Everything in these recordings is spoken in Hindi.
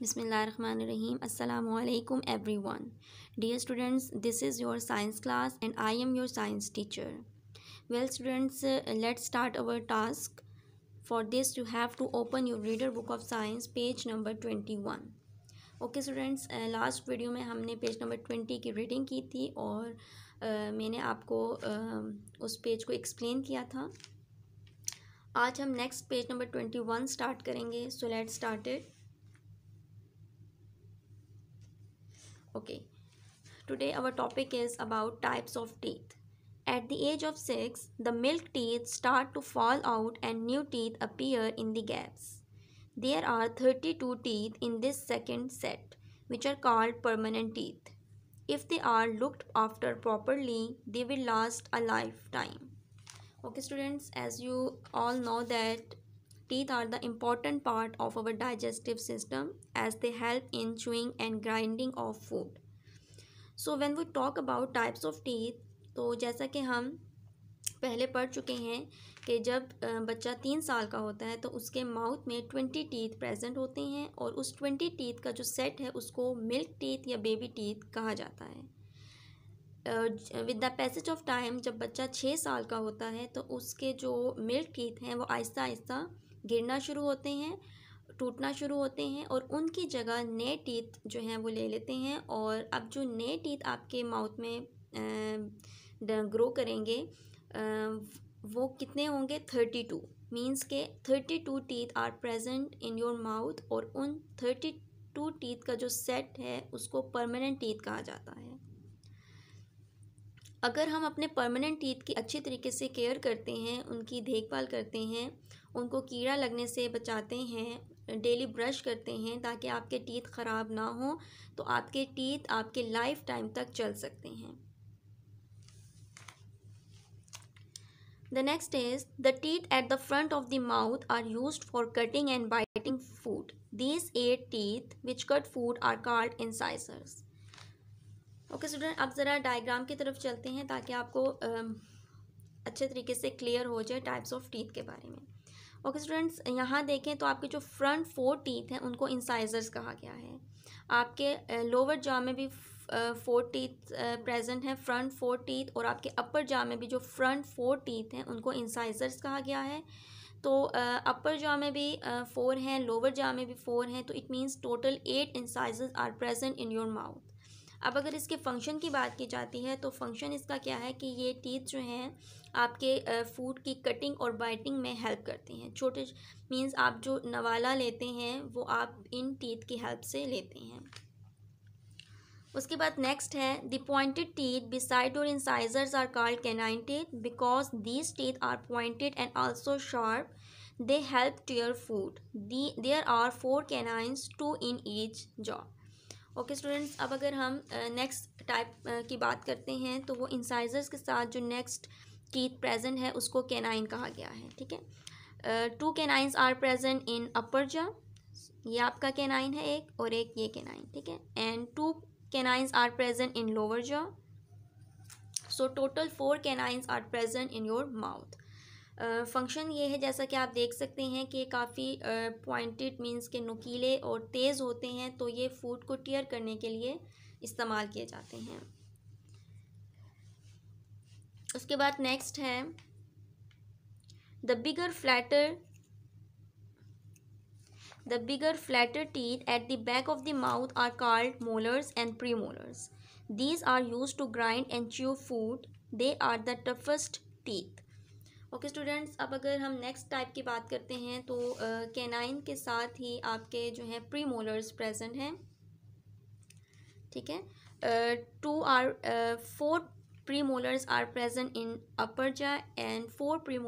बिसमीम्समकुम every one dear students this is your science class and I am your science teacher well students let start our task for this you have to open your reader book of science page number twenty one okay students last video में हमने पेज नंबर ट्वेंटी की रीडिंग की थी और uh, मैंने आपको uh, उस पेज को एक्सप्लेन किया था आज हम next page number twenty one start करेंगे so let started okay today our topic is about types of teeth at the age of 6 the milk teeth start to fall out and new teeth appear in the gaps there are 32 teeth in this second set which are called permanent teeth if they are looked after properly they will last a lifetime okay students as you all know that Teeth are the important part of our digestive system as they help in chewing and grinding of food. So when we talk about types of teeth तो जैसा कि हम पहले पढ़ चुके हैं कि जब बच्चा तीन साल का होता है तो उसके माउथ में ट्वेंटी टीथ प्रेजेंट होते हैं और उस ट्वेंटी टीथ का जो सेट है उसको मिल्क टीथ या बेबी टीथ कहा जाता है with the passage of time जब बच्चा छः साल का होता है तो उसके जो मिल्क टीथ हैं वो आहिस्ता आहिस्ता गिरना शुरू होते हैं टूटना शुरू होते हैं और उनकी जगह नए टीथ जो हैं वो ले लेते हैं और अब जो नए टीथ आपके माउथ में ग्रो करेंगे वो कितने होंगे थर्टी टू मीन्स के thirty two teeth are present in your mouth और उन थर्टी टू टीथ का जो सेट है उसको परमानेंट टीथ कहा जाता है अगर हम अपने परमानेंट टीथ की अच्छी तरीके से केयर करते हैं उनकी देखभाल करते हैं उनको कीड़ा लगने से बचाते हैं डेली ब्रश करते हैं ताकि आपके टीथ ख़राब ना हो तो आपके टीथ आपके लाइफ टाइम तक चल सकते हैं the next is the teeth at the front of the mouth are use for cutting and biting food these eight teeth which cut food are called in incisors okay student अब ज़रा डायग्राम की तरफ चलते हैं ताकि आपको अच्छे तरीके से क्लियर हो जाए टाइप्स ऑफ टीथ के बारे में ओके स्टूडेंट्स यहाँ देखें तो आपके जो फ्रंट फोर टीथ हैं उनको इंसाइजर्स कहा गया है आपके लोअर जॉ में भी फोर टीथ प्रेजेंट हैं फ्रंट फोर टीथ और आपके अपर जा में भी जो फ्रंट फोर टीथ हैं उनको इंसाइजर्स कहा गया है तो अपर जॉ में भी फोर हैं लोअर जॉ में भी फोर हैं तो it means total eight incisors are present in your mouth अब अगर इसके फंक्शन की बात की जाती है तो फंक्शन इसका क्या है कि ये टीथ जो हैं आपके फूड की कटिंग और बाइटिंग में हेल्प करते हैं छोटे मींस आप जो नवाला लेते हैं वो आप इन टीथ की हेल्प से लेते हैं उसके बाद नेक्स्ट है द पॉइंटेड टीथ बिसाइड और incisors are called canine teeth because these teeth are pointed and also sharp help to your food the there are four canines two in each jaw okay students अब अगर हम नेक्स्ट टाइप की बात करते हैं तो वो इंसाइजर्स के साथ जो नेक्स्ट की प्रेजेंट है उसको केनाइन कहा गया है ठीक है two canines are present in upper jaw ये आपका केनाइन है एक और एक ये केनाइन ठीक है and two canines are present in lower jaw so total four canines are present in your mouth function ये है जैसा कि आप देख सकते हैं कि काफ़ी पॉइंटेड मींस के नुकीले और तेज़ होते हैं तो ये फूड को टियर करने के लिए इस्तेमाल किए जाते हैं उसके बाद नेक्स्ट है the bigger flatter the bigger flatter teeth at the back of the mouth are called molars and premolars these are use to grind and chew food they are the toughest teeth okay okay, students अब अगर हम नेक्स्ट टाइप की बात करते हैं तो केनाइन uh, के साथ ही आपके जो हैं प्री मोलर्स प्रेजेंट हैं ठीक है two are four premolars are present in upper jaw and four pre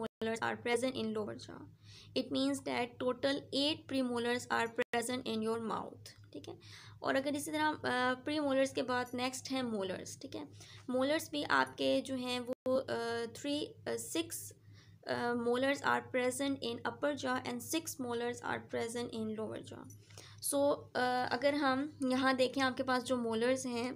are present in lower jaw it means that total eight premolars are present in your mouth ठीक है और अगर इसी तरह प्री मोलर्स के बाद नेक्स्ट हैं मोलर्स ठीक है मोलर्स भी आपके जो हैं वो three six molars uh, molars are present in upper jaw and six molars are present in lower jaw so uh, अगर हम यहाँ देखें आपके पास जो molars हैं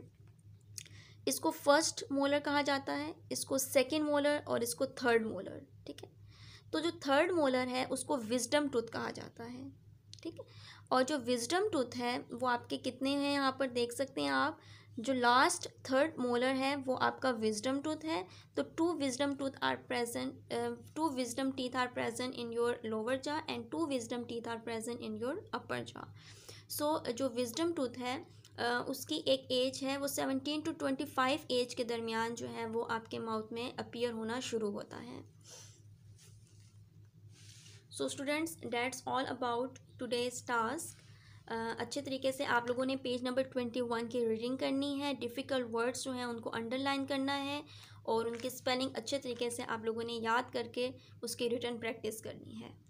इसको फर्स्ट मोलर कहा जाता है इसको सेकेंड मोलर और इसको थर्ड मोलर ठीक है तो जो थर्ड मोलर है उसको विजडम टूथ कहा जाता है ठीक है और जो विजडम टूथ है वो आपके कितने हैं यहाँ पर देख सकते हैं आप जो लास्ट थर्ड मोलर है वो आपका विजडम टूथ है तो two wisdom tooth are present two wisdom teeth are present in your lower jaw and two wisdom teeth are present in your upper jaw so जो विजडम टूथ है Uh, उसकी एक एज है वो seventeen to twenty five age के दरमियान जो है वो आपके माउथ में अपीयर होना शुरू होता है so students that's all about today's task अच्छे तरीके से आप लोगों ने पेज नंबर ट्वेंटी वन की रीडिंग करनी है डिफ़िकल्ट वर्ड्स जो हैं उनको अंडरलाइन करना है और उनकी स्पेलिंग अच्छे तरीके से आप लोगों ने याद करके उसकी रिटर्न प्रैक्टिस करनी है